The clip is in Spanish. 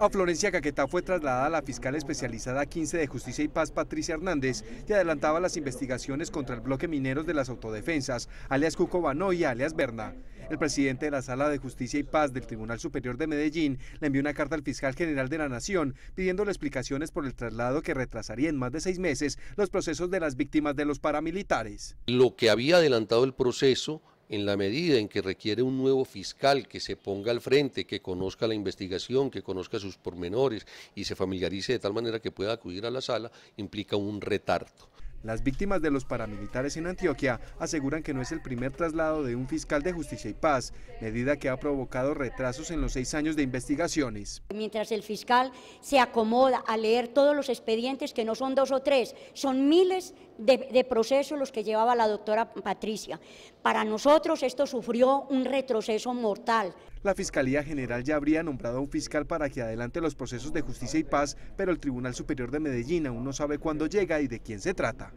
A Florencia Caquetá fue trasladada a la fiscal especializada 15 de Justicia y Paz, Patricia Hernández, que adelantaba las investigaciones contra el bloque mineros de las autodefensas, alias Cucobano y alias Berna. El presidente de la Sala de Justicia y Paz del Tribunal Superior de Medellín le envió una carta al fiscal general de la Nación pidiéndole explicaciones por el traslado que retrasaría en más de seis meses los procesos de las víctimas de los paramilitares. Lo que había adelantado el proceso en la medida en que requiere un nuevo fiscal que se ponga al frente, que conozca la investigación, que conozca sus pormenores y se familiarice de tal manera que pueda acudir a la sala, implica un retardo. Las víctimas de los paramilitares en Antioquia aseguran que no es el primer traslado de un fiscal de justicia y paz, medida que ha provocado retrasos en los seis años de investigaciones. Mientras el fiscal se acomoda a leer todos los expedientes, que no son dos o tres, son miles de, procesos los que llevaba la doctora Patricia. Para nosotros esto sufrió un retroceso mortal. La Fiscalía General ya habría nombrado a un fiscal para que adelante los procesos de justicia y paz, pero el Tribunal Superior de Medellín aún no sabe cuándo llega y de quién se trata.